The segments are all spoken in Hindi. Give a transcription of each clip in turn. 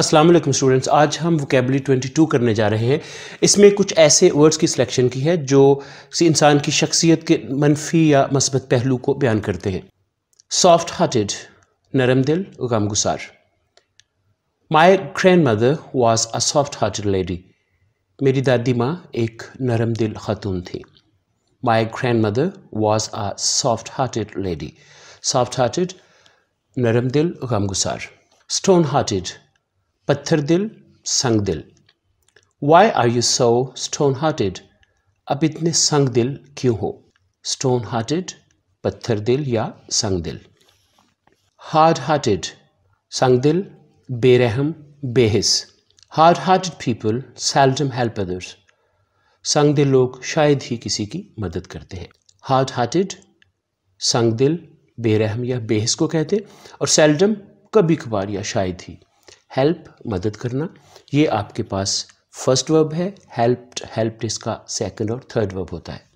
अस्सलाम वालेकुम स्टूडेंट्स आज हम वोकेबली 22 करने जा रहे हैं इसमें कुछ ऐसे वर्ड्स की सिलेक्शन की है जो इंसान की शख्सियत के मनफी या मस्बत पहलू को बयान करते हैं सॉफ्ट हार्टेड नरम दिल गमगुसार my grandmother was a soft hearted lady मेरी दादी माँ एक नरम दिल खातून थी my grandmother was a soft hearted lady soft hearted नरम दिल गमगुसार स्टोन हार्टेड पत्थर दिल संग दिल why are you so stone hearted अब इतने संग दिल क्यों हो स्टोन हार्टेड पत्थर दिल या संग दिल हार्ड हार्टेड संग दिल बेरहम बेहिस hard hearted people seldom help others संग दिल लोग शायद ही किसी की मदद करते हैं हार्ड हार्टेड संग दिल बेरहम या बेहिस को कहते हैं और सेल्डम कभी कभार या शायद ही हेल्प मदद करना ये आपके पास फर्स्ट वर्ब है हेल्प्ड हेल्प्ड इसका सेकंड और थर्ड वर्ब होता है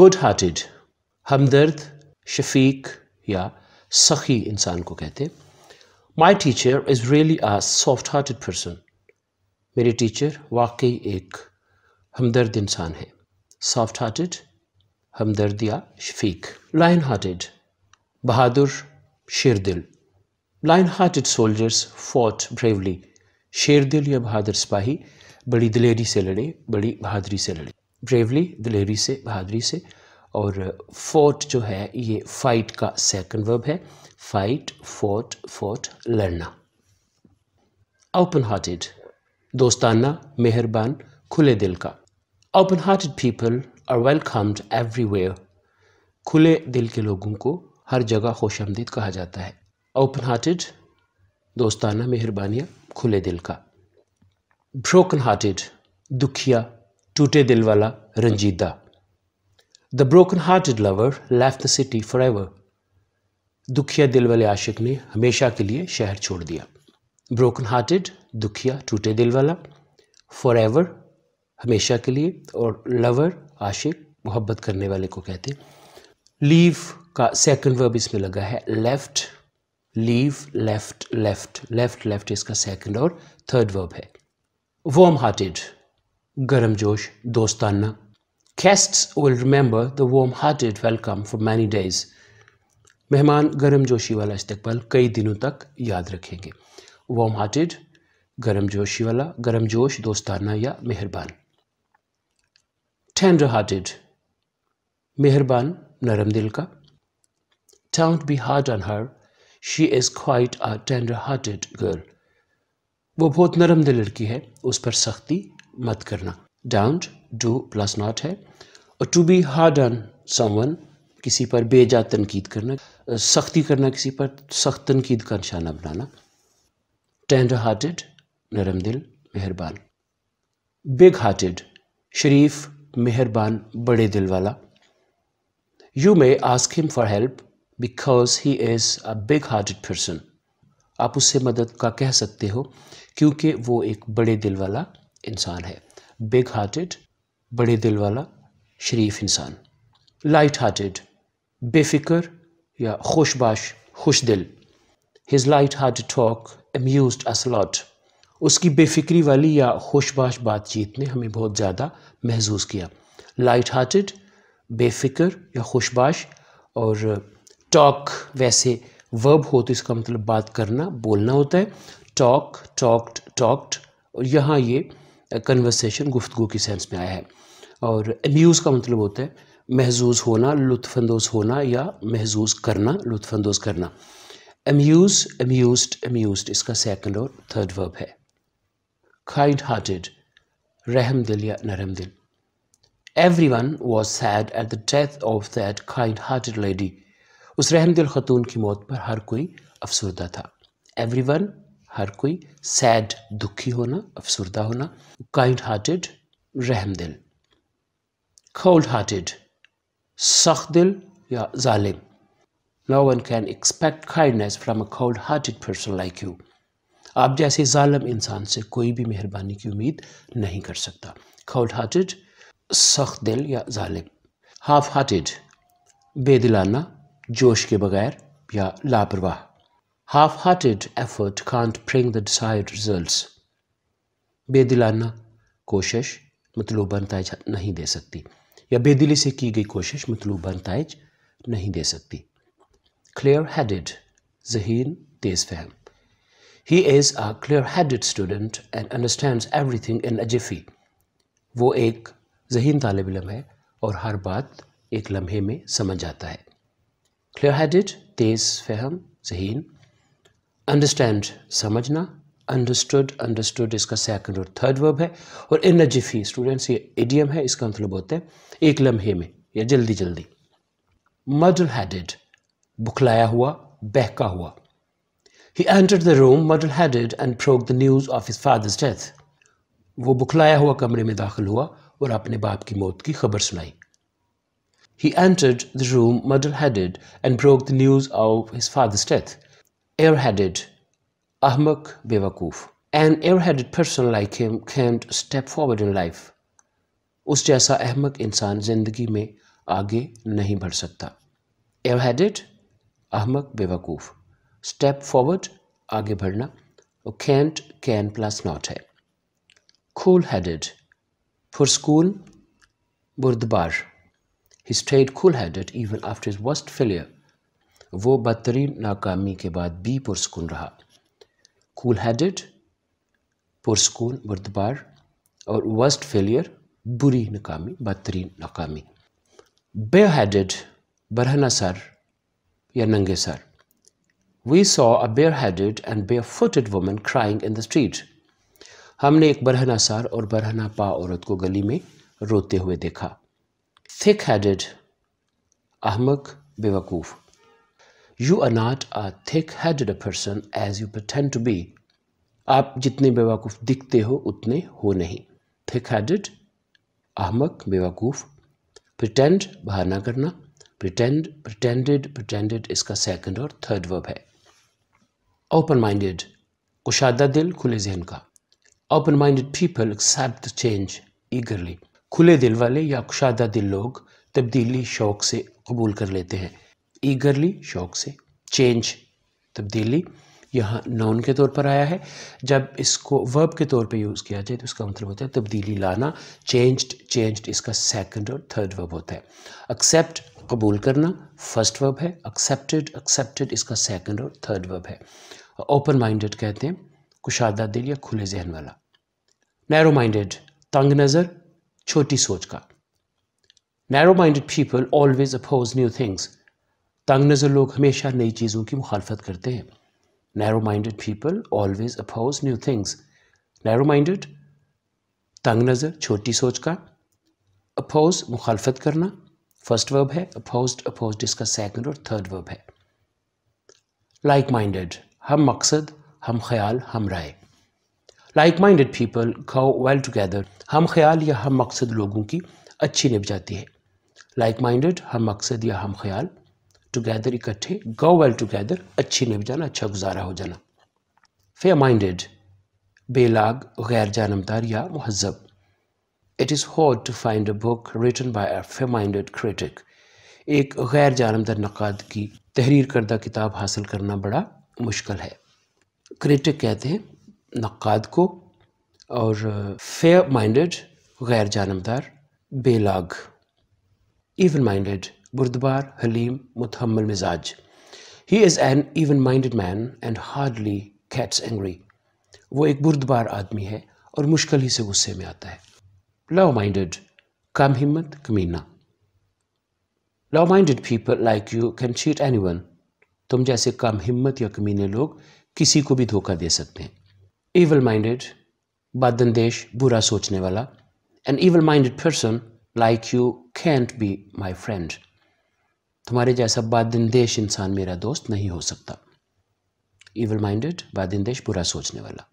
गुड हार्टेड हमदर्द शफीक या सखी इंसान को कहते हैं my teacher is really a soft hearted person मेरे टीचर वाकई एक हमदर्द इंसान है सॉफ्ट हार्टेड हमदर्द या शफीक लाइन हार्टेड बहादुर शेर दिल lion hearted soldiers fought bravely शेरदिल या बहादुर सिपाही बड़ी दिलेरी से लड़े बड़ी बहादुरी से लड़े ब्रेवली दिलेरी से बहादुरी से और फोर्ट जो है ये फाइट का सेकंड वर्ब है फाइट फोर्ट फोर्ट लड़ना ओपन हार्टेड दोस्ताना मेहरबान खुले दिल का open hearted people are welcomed everywhere खुले दिल के लोगों को हर जगह खुश कहा जाता है ओपन हार्टेड दोस्ताना मेहरबानियाँ खुले दिल का ब्रोकन हार्टेड दुखिया टूटे दिल वाला रंजीदा the broken hearted lover left the city forever दुखिया दिल वाले आशिक ने हमेशा के लिए शहर छोड़ दिया ब्रोकन हार्टेड दुखिया टूटे दिल वाला फॉर एवर हमेशा के लिए और लवर आशिक मोहब्बत करने वाले को कहते हैं लीव का सेकंड वर्ब इसमें लगा है left leave left left left left इसका सेकंड और थर्ड वर्ब है वॉम हार्टेड गर्म जोश दोस्ताना guest will remember the warm hearted welcome for many days मेहमान गर्म जोशी वाला इस्तेबाल कई दिनों तक याद रखेंगे वॉम हार्टेड गर्म जोशी वाला गर्म जोश दोस्ताना या मेहरबान टेंडर हार्टेड मेहरबान नरम दिल का don't be hard on her she is quite a tender hearted girl वो बहुत नरम दिल लड़की है उस पर सख्ती मत करना डांट डू प्लस नॉट है और to be hard on someone किसी पर बेजा तनकीद करना सख्ती करना किसी पर सख्त तनकीद का निशाना बनाना टेंडर हार्टेड नरम दिल मेहरबान बिग हार्टेड शरीफ मेहरबान बड़े दिल वाला you may ask him for help because he is a big hearted person आप उससे मदद का कह सकते हो क्योंकि वो एक बड़े दिल वाला इंसान है बिग हार्टेड बड़े दिल वाला शरीफ इंसान लाइट हार्टेड बेफिक्र या खुशबाश खुश दिल his light heart talk amuse us a lot उसकी बेफिक्री वाली या खुशबाश बातचीत ने हमें बहुत ज़्यादा महसूस किया लाइट हार्टेड बेफिक्र या खुशबाश और टॉक वैसे वर्ब हो तो इसका मतलब बात करना बोलना होता है टॉक टॉक्ड टॉक्ड और यहाँ ये कन्वर्सेशन गुफ्तु की सेंस में आया है और एम्यूज़ का मतलब होता है महजूज होना लुफानंदोज होना या महजूज करना लुफानंदोज करना एम्यूज़ एम्यूज एम्यूज्ड इसका सेकंड और थर्ड वर्ब है खाइड हार्टेड रहम दिल या नरम दिल everyone was sad at the death of that kind hearted lady उस रहमदिल ख़तून की मौत पर हर कोई अफसरदा था एवरी वन हर कोई सैड दुखी होना अफसरदा होना काइंड हार्टेड रहमदिल कोल्ड हार्टेड सख्त दिल या जालिम no one can expect kindness from a cold hearted person like you आप जैसे जालिम इंसान से कोई भी मेहरबानी की उम्मीद नहीं कर सकता कोल्ड हार्टेड सख्त दिल या जालिम हाफ हार्टेड बेदिलाना जोश के बगैर या लापरवाह half hearted effort can't bring the desired results बेदिलाना कोशिश मतलूबा नतज नहीं दे सकती या बेदिली से की गई कोशिश मतलूबा नतज नहीं दे सकती क्लियर हेडेड जहीन तेज फहम he is a clear headed student and understand thing in a jiffy वो एक जहीन तालब इलम है और हर बात एक लम्हे में समझ आता है क्लियर हेडेड तेज फहम जहीन अंडरस्टैंड समझना अंडरस्टूड अंडरस्टूड इसका सेकंड और थर्ड वर्ब है और इन जिफी स्टूडेंट्स ये एडियम है इसका मतलब होता है एक लम्हे में या जल्दी जल्दी मडल हेडेड बुखलाया हुआ बहका हुआ he enter the room muddle headed and broke the news of his father's death वो बुखलाया हुआ कमरे में दाखिल हुआ और अपने बाप की मौत की खबर सुनाई He entered the room muddle-headed and broke the news of his father's death. Air-headed, Ahmak Bevakuf. An air-headed person like him can't step forward in life. Us jaisa ahmak insan zindagi mein aage nahi bhar Air-headed, Ahmak Bevakuf. Step forward, aage bharna. Can't, can plus not hai. Cool-headed, for school, burdbar. bar. He stayed cool headed even after his worst failure वो बदतरीन नाकामी के बाद भी पुरस्कून रहा कूल हैडेड पुरस्कून बुरदबार और वर्स्ट फेलियर बुरी नाकामी बदतरीन नाकामी हैडेड बरहना सर या नंगे सर we saw a bare headed and barefooted women crying in the street हमने एक बरहना सर और बरहना पा औरत को गली में रोते हुए देखा thick headed, ahmak bewakuf. You are not a thick headed person as you pretend to be. आप जितने बेवकूफ़ दिखते हो उतने हो नहीं थिक हेडेड अहमक बेवकूफ़ प्रिटेंड बहाना करना प्रिटेंड प्रिटेंडेड प्रिटेंडेड इसका सेकंड और थर्ड वर्ब है ओपन माइंडेड कुशादा दिल खुले जहन का open minded people accept change eagerly खुले दिल वाले या कुशादा दिल लोग तब्दीली शौक से कबूल कर लेते हैं ईगरली शौक से चेंज तब्दीली यहाँ नाउन के तौर पर आया है जब इसको वर्ब के तौर पे यूज़ किया जाए तो इसका मतलब होता है तब्दीली लाना चेंज्ड चेंज्ड इसका सेकंड और थर्ड वर्ब होता है एक्सेप्ट कबूल करना फर्स्ट वर्ब है एक्सेप्टेड एक्सेप्टेड इसका सेकंड और थर्ड वर्ब है ओपन माइंडेड कहते हैं कुशादा दिल या खुले जहन वाला नैरो माइंडेड तंग नज़र छोटी सोच का narrow minded people always oppose new things तंग नज़र लोग हमेशा नई चीज़ों की मुखालफत करते हैं narrow minded people always oppose new things narrow minded तंग नज़र छोटी सोच का अपोज मुखालफत करना फर्स्ट वर्ब है अपोज अपोज इसका सेकेंड और थर्ड वर्ब है लाइक माइंडेड हम मकसद हम ख्याल हम राय like minded people go well together हम ख्याल या हम मकसद लोगों की अच्छी निप जाती है लाइक माइंडेड हम मकसद या हम ख्याल टुगेदर इकट्ठे गो वेल टुगेदर अच्छी निप जाना अच्छा गुजारा हो जाना फेयर माइंडेड बेलाग गैर जानमदार या महजब it is hard to find a book written by a fair minded critic एक गैर जानमदार नक़ाद की तहरीर करदा किताब हासिल करना बड़ा मुश्किल है क्रिटिक कहते हैं नक़ाद को और फेयर माइंडेड गैर जानबदार बेलाग इवन माइंडेड बुरदबार हलीम मुतहमल मिजाज he is an even minded man and hardly gets angry वो एक बुरदबार आदमी है और मुश्किल ही से गुस्से में आता है लव माइंडेड कम हिम्मत कमीना low minded people like you can cheat anyone तुम जैसे कम हिम्मत या कमीने लोग किसी को भी धोखा दे सकते हैं evil minded, badandesh, bura sochne wala. An evil minded person like you can't be my friend. तुम्हारे जैसा बादिंदेश इंसान मेरा दोस्त नहीं हो सकता इवल माइंडेड बादिंदेश बुरा सोचने वाला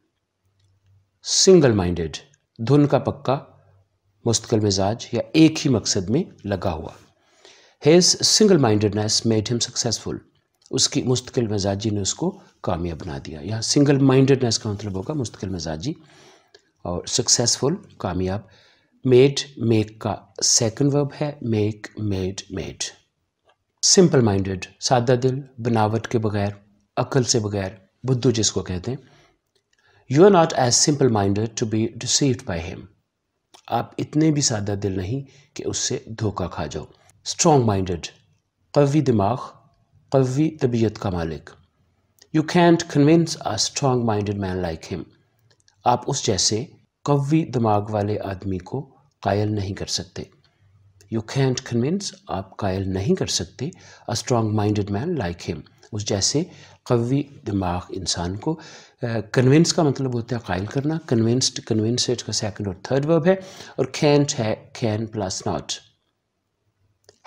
सिंगल माइंडेड धुन का पक्का मुस्तकिल मिजाज या एक ही मकसद में लगा हुआ his single mindedness made him successful उसकी मुस्तकिल मिजाजी ने उसको कामयाब बना दिया यहाँ सिंगल माइंडेडनेस का मतलब होगा मुस्तकिल मजाजी और सक्सेसफुल कामयाब मेड मेक का सेकंड वर्ब है make made made simple minded सादा दिल बनावट के बगैर अकल से बगैर बुद्धू जिसको कहते हैं you are not as simple minded to be received by him आप इतने भी सादा दिल नहीं कि उससे धोखा खा जाओ स्ट्रॉन्ग माइंडेड कवी दिमाग कवी तबीयत का मालिक you can't convince a strong minded man like him आप उस जैसे कवी दिमाग वाले आदमी को कायल नहीं कर सकते यू कैंट कन्विंस आप कायल नहीं कर सकते a strong minded man like him उस जैसे कवी दिमाग इंसान को कन्विंस uh, का मतलब होता है कायल करना कन्विंस्ड कन्विंसड का सेकंड और थर्ड वर्ब है और कैंट है can plus not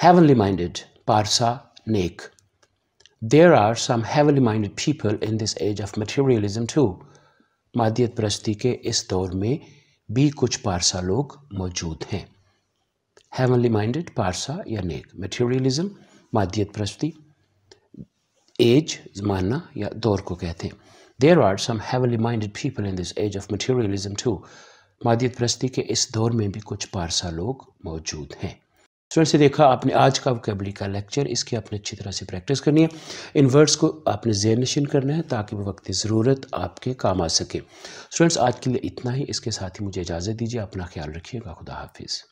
heavenly minded पारसा नेक There are some heavily minded people in this age of materialism too. मादियत परस्ती के इस दौर में भी कुछ पारसा लोग मौजूद हैं हेवनली माइंडेड पारसा या नेक मटेरियलिज्म मादियत प्रस्ती एज ज़माना या दौर को कहते हैं there are some heavenly minded people in this age of materialism too मादियत प्रस्ती के इस दौर में भी कुछ पारसा लोग मौजूद हैं स्टूडेंट्स ये देखा आपने आज का वोकेबली का लेक्चर इसकी आपने अच्छी तरह से प्रैक्टिस करनी है इन वर्ड्स को आपने जैन नशीन करना है ताकि वो वक्त ज़रूरत आपके काम आ सके स्टूडेंट्स आज के लिए इतना ही इसके साथ ही मुझे इजाज़त दीजिए अपना ख्याल रखिएगा खुदा हाफिज़